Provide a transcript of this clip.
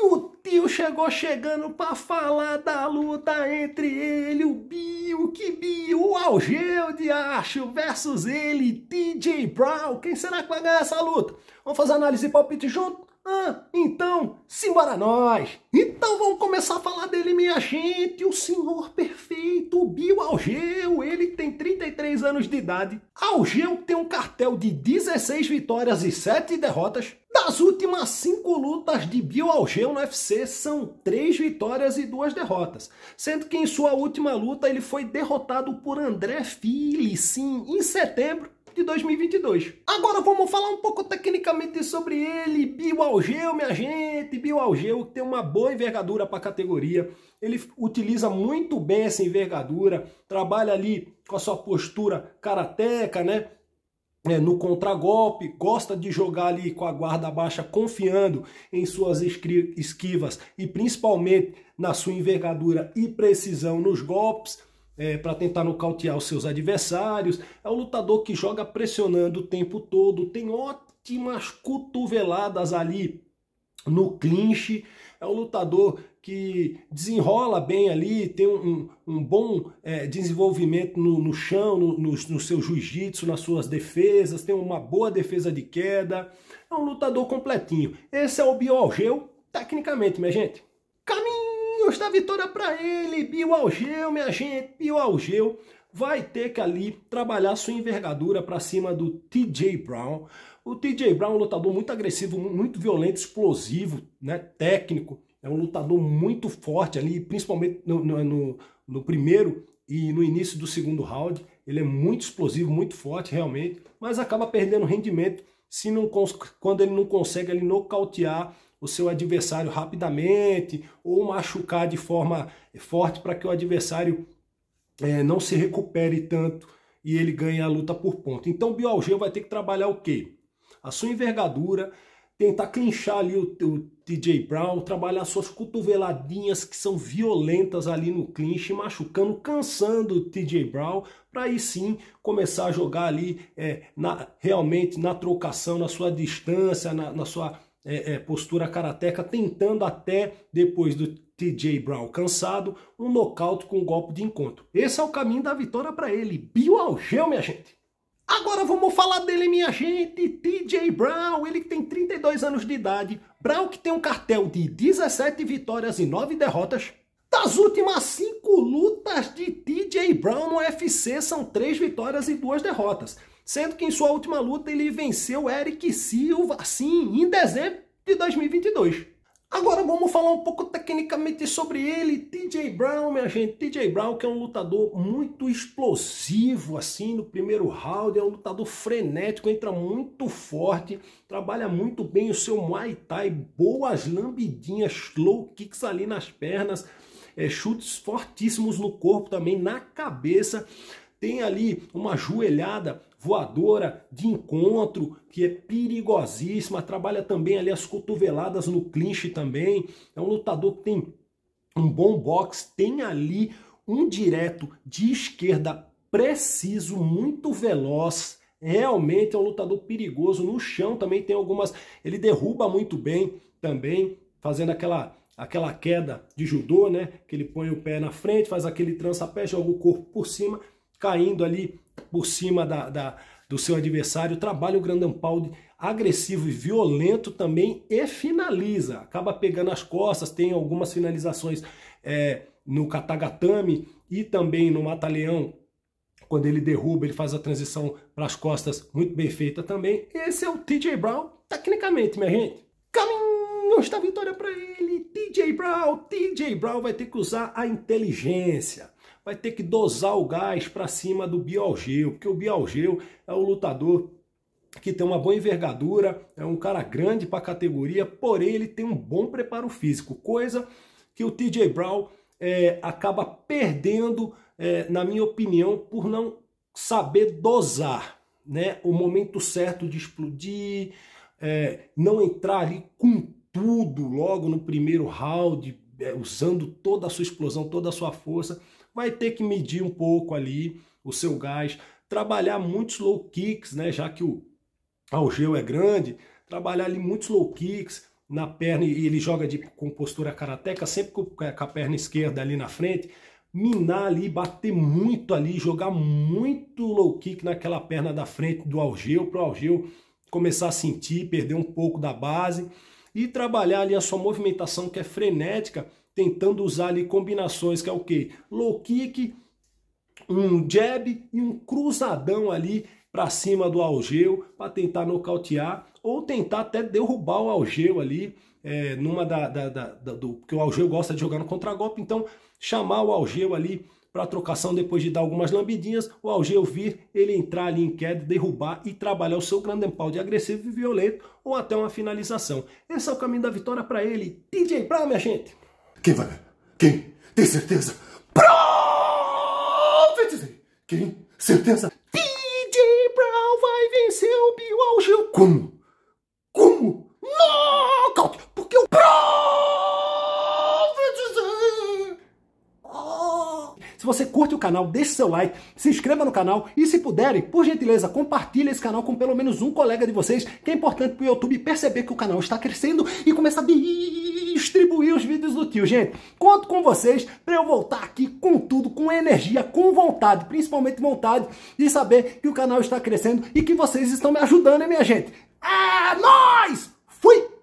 E o tio chegou chegando pra falar da luta entre ele, o Bio, que Bio, o Algeu de Acho versus ele, TJ Brown. Quem será que vai ganhar essa luta? Vamos fazer análise e palpite junto? Ah, então, simbora nós! Então vamos começar a falar dele, minha gente! O senhor perfeito, o Bill Algeu, ele tem 33 anos de idade. Algeu tem um cartel de 16 vitórias e 7 derrotas. Das últimas cinco lutas de Bill Algeu no UFC, são três vitórias e duas derrotas. Sendo que em sua última luta ele foi derrotado por André Fili, sim, em setembro de 2022. Agora vamos falar um pouco tecnicamente sobre ele, Bill Algeu, minha gente. Bill Algeu tem uma boa envergadura para a categoria. Ele utiliza muito bem essa envergadura, trabalha ali com a sua postura karateca, né? é, no contragolpe, gosta de jogar ali com a guarda baixa, confiando em suas esquivas e principalmente na sua envergadura e precisão nos golpes. É, para tentar nocautear os seus adversários. É um lutador que joga pressionando o tempo todo, tem ótimas cotoveladas ali no clinch, é um lutador que desenrola bem ali, tem um, um, bom é, desenvolvimento no, no chão, no, no, no seu jiu-jitsu, nas suas defesas, tem uma boa defesa de queda, é um lutador completinho. Esse é o Bio Algeu, tecnicamente, minha gente. Caminhos da vitória para ele, Bio Algeu, minha gente, Bio Algeu vai ter que ali trabalhar sua envergadura para cima do TJ Brown. O TJ Brown é um lutador muito agressivo, muito violento, explosivo, né, técnico. É um lutador muito forte ali, principalmente no, no, no primeiro e no início do segundo round. Ele é muito explosivo, muito forte realmente, mas acaba perdendo rendimento se não, quando ele não consegue ali nocautear o seu adversário rapidamente ou machucar de forma forte para que o adversário é, não se recupere tanto e ele ganha a luta por ponto. Então o Bialgeu vai ter que trabalhar o quê? A sua envergadura, tentar clinchar ali o, o TJ Brown, trabalhar suas cotoveladinhas que são violentas ali no clinch, machucando, cansando o TJ Brown, para aí sim começar a jogar ali é, na, realmente na trocação, na sua distância, na, na sua é, é, postura karateca, tentando até, depois do TJ Brown cansado, um nocaute com um golpe de encontro. Esse é o caminho da vitória para ele. ao Algeu, minha gente. Agora vamos falar dele, minha gente. TJ Brown, ele que tem 32 anos de idade. Brown que tem um cartel de 17 vitórias e 9 derrotas. Das últimas 5 lutas de TJ TJ Brown no UFC são três vitórias e duas derrotas, sendo que em sua última luta ele venceu Eric Silva, sim, em dezembro de 2022. Agora vamos falar um pouco tecnicamente sobre ele, TJ Brown, minha gente. TJ Brown que é um lutador muito explosivo, assim, no primeiro round, é um lutador frenético, entra muito forte, trabalha muito bem o seu Muay Thai, boas lambidinhas, slow kicks ali nas pernas é, chutes fortíssimos no corpo também, na cabeça. Tem ali uma joelhada voadora de encontro, que é perigosíssima. Trabalha também ali as cotoveladas no clinch também. É um lutador que tem um bom boxe, tem ali um direto de esquerda preciso, muito veloz. Realmente é um lutador perigoso no chão, também tem algumas, ele derruba muito bem também, fazendo aquela aquela queda de judô, né? Que ele põe o pé na frente, faz aquele trança-pé, joga o corpo por cima, caindo ali por cima da, da do seu adversário, trabalha o Grandampaldi agressivo e violento também e finaliza. Acaba pegando as costas, tem algumas finalizações é, no Katagatame e também no Mata-Leão. Quando ele derruba, ele faz a transição para as costas, muito bem feita também. Esse é o TJ Brown, tecnicamente, minha gente. Caminhos da vitória para ele. Brown, TJ Brown vai ter que usar a inteligência, vai ter que dosar o gás para cima do Bialgeu, porque o Bialgeu é o lutador que tem uma boa envergadura, é um cara grande para a categoria, porém ele tem um bom preparo físico, coisa que o TJ Brown é, acaba perdendo, é, na minha opinião, por não saber dosar né, o momento certo de explodir, é, não entrar ali com tudo logo no primeiro round, é, usando toda a sua explosão, toda a sua força, vai ter que medir um pouco ali o seu gás, trabalhar muitos low kicks, né, já que o algeu ah, é grande, trabalhar ali muitos low kicks na perna e ele joga de, com postura karateca, sempre com, é, com a perna esquerda ali na frente, minar ali, bater muito ali, jogar muito low kick naquela perna da frente do algeu, para o algeu começar a sentir, perder um pouco da base e trabalhar ali a sua movimentação que é frenética, tentando usar ali combinações que é o que Low kick, um jab e um cruzadão ali para cima do algeu para tentar nocautear ou tentar até derrubar o algeu ali é, numa da, da, da, da do que o algeu gosta de jogar no contragolpe então chamar o algeu ali para a trocação depois de dar algumas lambidinhas, o Algeu vir, ele entrar ali em queda, derrubar e trabalhar o seu grande pau de agressivo e violento ou até uma finalização. Esse é o caminho da vitória para ele. DJ Brown, minha gente. Quem vai ganhar? Quem? Tem certeza? Profetize! Quem? Certeza? DJ Brown vai vencer o Bill Algeu. Como? curte o canal, deixe seu like, se inscreva no canal e se puderem, por gentileza, compartilhe esse canal com pelo menos um colega de vocês, que é importante para o YouTube perceber que o canal está crescendo e começar a distribuir os vídeos do tio. Gente, conto com vocês para eu voltar aqui com tudo, com energia, com vontade, principalmente vontade de saber que o canal está crescendo e que vocês estão me ajudando, hein, minha gente? É nóis! Fui!